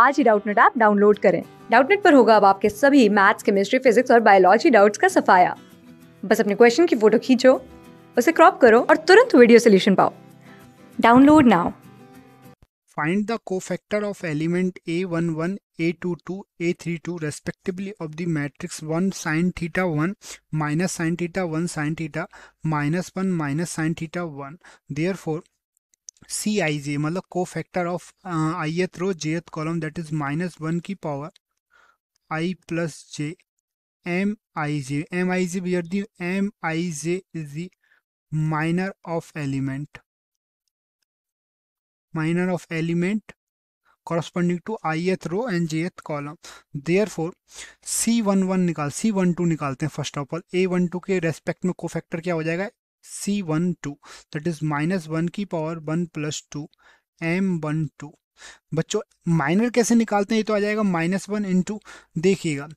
आज ही Doubtnut app download करें डाउटनेट पर होगा अब आपके सभी मैथ्स केमिस्ट्री फिजिक्स और बायोलॉजी डाउट्स का सफाया बस अपने क्वेश्चन की फोटो खींचो उसे क्रॉप करो और तुरंत वीडियो सोल्यूशन पाओ download now find the cofactor of element a11 a22 a32 respectively of the matrix 1 sin theta 1 minus sin theta 1 sin theta minus 1 minus sin theta 1 therefore C I J मतलब cofactor of ith row jth column that is minus one की power I plus J M I J M I J where the M I J is the minor of element ith row and jth column therefore C one one निकाल two निकालते हैं first of all A one two के respect में cofactor क्या हो जाएगा C one two that is minus one की power one plus two M one two बच्चों माइनर कैसे निकालते हैं ये तो आ जाएगा माइनस वन इंटू देखिएगा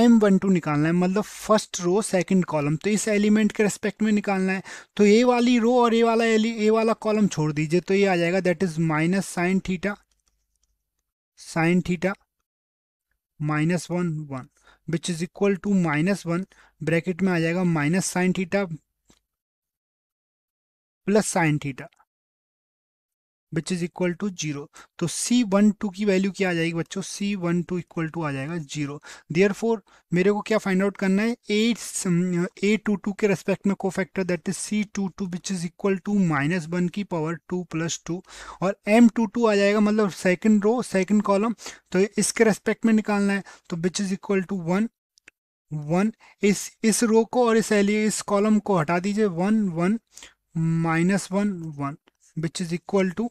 एम वन टू निकालना है मतलब फर्स्ट रो सेकंड कॉलम तो इस एलिमेंट के रेस्पेक्ट में निकालना है तो ए वाली रो और ए वाला ए वाला कॉलम छोड़ दीजिए तो ये आ जाएगा that is minus sine theta sine theta minus one one which is equal to minus one bracket में आ जाएगा minus sine theta plus sine theta which is equal to zero तो सी वन टू की value क्या आ जाएगी बच्चों C one two equal to आ जाएगा जीरो देयर फोर मेरे को क्या फाइंड आउट करना है ए ए टू टू के रेस्पेक्ट में cofactor that is C two two which is equal to minus one की पावर टू प्लस टू और एम टू टू आ जाएगा मतलब सेकेंड रो सेकेंड कॉलम तो इसके रेस्पेक्ट में निकालना है तो which is equal to one one इस इस रो को और इस एलिए इस कॉलम को हटा दीजिए one one minus one one which is equal to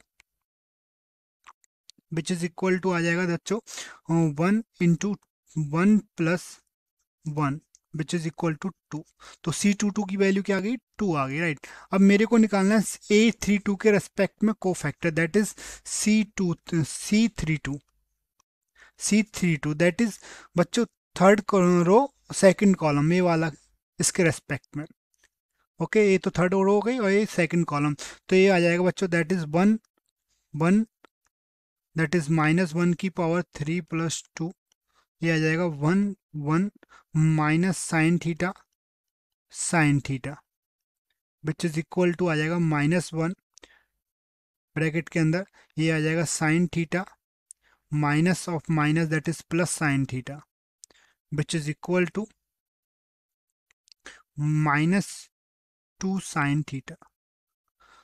which is equal to आ जाएगा बच्चों one into one plus one which is equal to two तो सी टू टू की वैल्यू क्या आ गई टू आ गई राइट अब मेरे को निकालना है ए थ्री टू के रेस्पेक्ट में cofactor that is C two C three two C three two that is बच्चों थर्ड रो सेकंड कॉलम ये वाला इसके रेस्पेक्ट में ओके ये तो थर्ड रो हो गई और ये सेकंड कॉलम तो ये आ जाएगा बच्चों that is one one that is minus one की पावर थ्री प्लस टू ये आ जाएगा one one minus sine theta sine theta which is equal to आ जाएगा माइनस वन ब्रैकेट के अंदर ये आ जाएगा sine theta minus of minus that is plus sine theta which is equal to minus two sine theta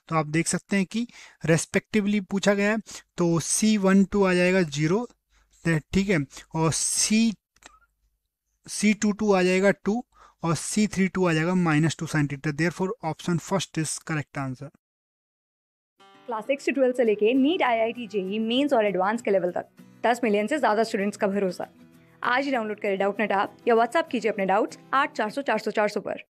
तो आप देख सकते हैं कि रेस्पेक्टिवली पूछा गया है तो सी वन टू आ जाएगा जीरो ठीक है और सी सी टू टू आ जाएगा टू और सी थ्री टू आ जाएगा minus two sine theta therefore option first is correct answer class six से ट्वेल्थ से लेके NEET IIT JEE mains और एडवांस के लेवल तक दस मिलियन से ज़्यादा स्टूडेंट्स का भरोसा आज ही डाउनलोड करें डाउट नेट आप या व्हाट्सअप कीजिए अपने डाउट्स आठ चार सौ चार सौ चार सौ पर